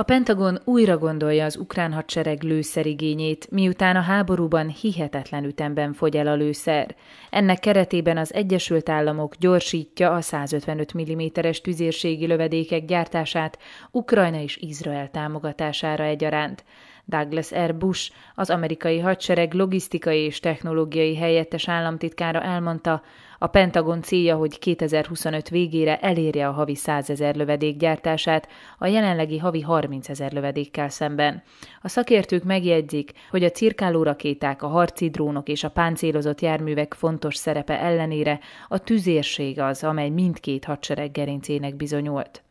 A Pentagon újra gondolja az ukrán hadsereg lőszerigényét, miután a háborúban hihetetlen ütemben fogy el a lőszer. Ennek keretében az Egyesült Államok gyorsítja a 155 mm-es tüzérségi lövedékek gyártását Ukrajna és Izrael támogatására egyaránt. Douglas R. Bush, az amerikai hadsereg logisztikai és technológiai helyettes államtitkára elmondta, a Pentagon célja, hogy 2025 végére elérje a havi 100 ezer lövedék gyártását a jelenlegi havi 30 ezer lövedékkel szemben. A szakértők megjegyzik, hogy a cirkáló rakéták, a harci drónok és a páncélozott járművek fontos szerepe ellenére a tüzérség az, amely mindkét hadsereg gerincének bizonyult.